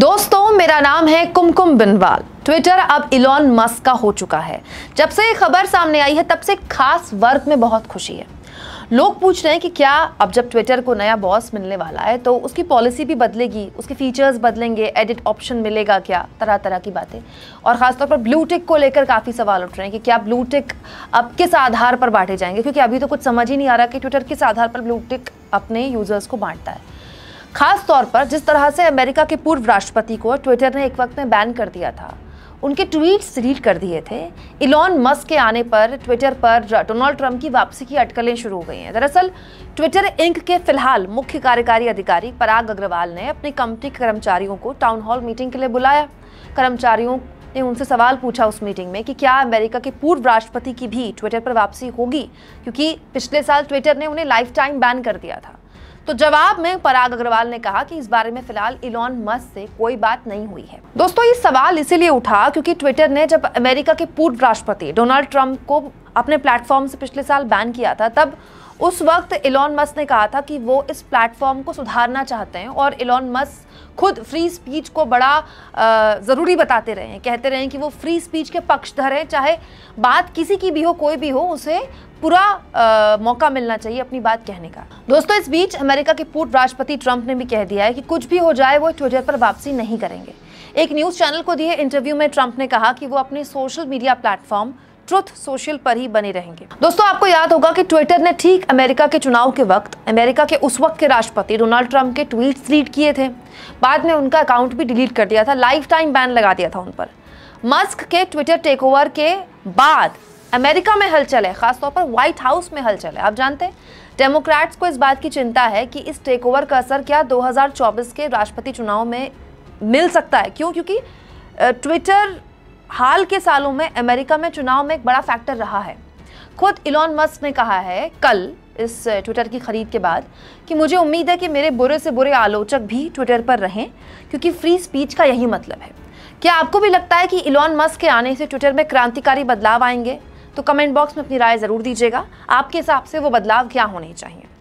दोस्तों मेरा नाम है कुमकुम बिनवाल ट्विटर अब इलॉन मस्क का हो चुका है जब से ये खबर सामने आई है तब से खास वर्ग में बहुत खुशी है लोग पूछ रहे हैं कि क्या अब जब ट्विटर को नया बॉस मिलने वाला है तो उसकी पॉलिसी भी बदलेगी उसके फीचर्स बदलेंगे एडिट ऑप्शन मिलेगा क्या तरह तरह की बातें और ख़ासतौर पर ब्लू टिक को लेकर काफ़ी सवाल उठ रहे हैं कि क्या ब्लू टिक अब किस आधार पर बांटे जाएंगे क्योंकि अभी तो कुछ समझ ही नहीं आ रहा कि ट्विटर किस आधार पर ब्लू टिक अपने यूज़र्स को बांटता है खास तौर पर जिस तरह से अमेरिका के पूर्व राष्ट्रपति को ट्विटर ने एक वक्त में बैन कर दिया था उनके ट्वीट्स रीड कर दिए थे इलॉन मस्क के आने पर ट्विटर पर डोनाल्ड ट्रंप की वापसी की अटकलें शुरू हो गई हैं दरअसल ट्विटर इंक के फिलहाल मुख्य कार्यकारी अधिकारी पराग अग्रवाल ने अपनी कंपनी के कर्मचारियों को टाउन हॉल मीटिंग के लिए बुलाया कर्मचारियों ने उनसे सवाल पूछा उस मीटिंग में कि क्या अमेरिका के पूर्व राष्ट्रपति की भी ट्विटर पर वापसी होगी क्योंकि पिछले साल ट्विटर ने उन्हें लाइफ टाइम बैन कर दिया था तो जवाब में पराग अग्रवाल ने कहा कि इस बारे में फिलहाल इलॉन मस्क से कोई बात नहीं हुई है दोस्तों ये सवाल इसीलिए उठा क्योंकि ट्विटर ने जब अमेरिका के पूर्व राष्ट्रपति डोनाल्ड ट्रंप को अपने प्लेटफॉर्म से पिछले साल बैन किया था तब उस वक्त इलॉन मस्क ने कहा था कि वो इस प्लेटफॉर्म को सुधारना चाहते हैं और इलॉन मस्क खुद फ्री स्पीच को बड़ा ज़रूरी बताते रहे हैं कहते रहे हैं कि वो फ्री स्पीच के पक्षधर हैं चाहे बात किसी की भी हो कोई भी हो उसे पूरा मौका मिलना चाहिए अपनी बात कहने का दोस्तों इस बीच अमेरिका के पूर्व राष्ट्रपति ट्रंप ने भी कह दिया है कि कुछ भी हो जाए वो ट्विटर पर वापसी नहीं करेंगे एक न्यूज़ चैनल को दिए इंटरव्यू में ट्रंप ने कहा कि वो अपने social media platform Truth Social पर ही बने रहेंगे दोस्तों आपको याद होगा कि ट्विटर ने ठीक अमेरिका के चुनाव के वक्त अमेरिका के उस वक्त के राष्ट्रपति डोनाल्ड ट्रंप के ट्वीट डिलीट किए थे बाद में उनका अकाउंट भी डिलीट कर दिया था लाइफ टाइम बैन लगा दिया था उन पर मस्क के ट्विटर टेक ओवर के बाद अमेरिका में हलचल है खासतौर पर व्हाइट हाउस में हलचल है आप जानते हैं डेमोक्रेट्स को इस बात की चिंता है कि इस टेक ओवर का असर क्या 2024 के राष्ट्रपति चुनाव में मिल सकता है क्यों क्योंकि ट्विटर हाल के सालों में अमेरिका में चुनाव में एक बड़ा फैक्टर रहा है खुद इलॉन मस्क ने कहा है कल इस ट्विटर की ख़रीद के बाद कि मुझे उम्मीद है कि मेरे बुरे से बुरे आलोचक भी ट्विटर पर रहें क्योंकि फ्री स्पीच का यही मतलब है क्या आपको भी लगता है कि इलॉन मस्क के आने से ट्विटर में क्रांतिकारी बदलाव आएंगे तो कमेंट बॉक्स में अपनी राय ज़रूर दीजिएगा आपके हिसाब से वो बदलाव क्या होने चाहिए